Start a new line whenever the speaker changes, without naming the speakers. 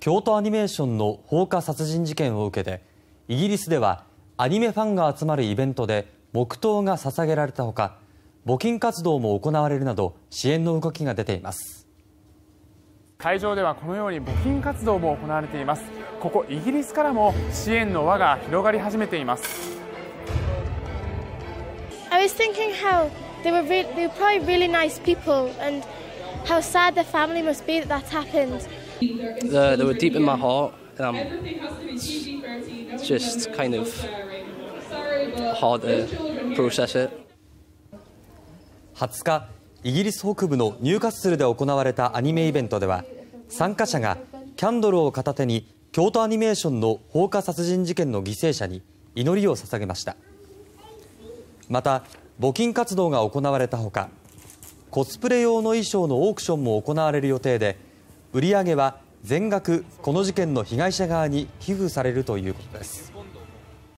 京都アニメーションの放火殺人事件を受けてイギリスではアニメファンが集まるイベントで黙祷が捧げられたほか募金活動も行われるなど支援の動きが出ています
会場ではこのように募金活動も行われていますここイギリスからも支援の輪が広がり始めています
I was thinking how they were, really, they were probably really nice people and how sad their family must be that that's happened. The, they were deep in my heart, and I'm just kind of hard to process it.
20日、イギリス北部のニューカッスルで行われたアニメイベントでは参加者がキャンドルを片手に京都アニメーションの放火殺人事件の犠牲者に祈りを捧げましたまた募金活動が行われたほかコスプレ用の衣装のオークションも行われる予定で売り上げは全額この事件の被害者側に寄付されるということです。